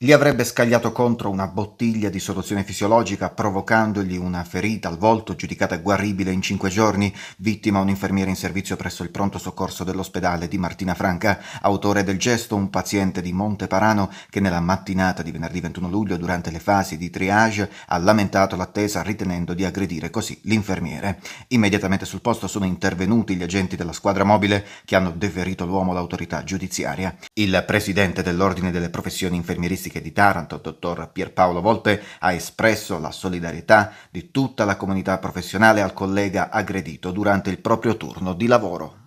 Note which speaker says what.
Speaker 1: Gli avrebbe scagliato contro una bottiglia di soluzione fisiologica provocandogli una ferita al volto giudicata guaribile in cinque giorni, vittima un infermiere in servizio presso il pronto soccorso dell'ospedale di Martina Franca, autore del gesto un paziente di Monteparano che nella mattinata di venerdì 21 luglio durante le fasi di triage ha lamentato l'attesa ritenendo di aggredire così l'infermiere. Immediatamente sul posto sono intervenuti gli agenti della squadra mobile che hanno deferito l'uomo all'autorità giudiziaria. Il presidente dell'Ordine delle professioni infermieristiche Turistiche di Taranto, dottor Pierpaolo Volpe, ha espresso la solidarietà di tutta la comunità professionale al collega aggredito durante il proprio turno di lavoro.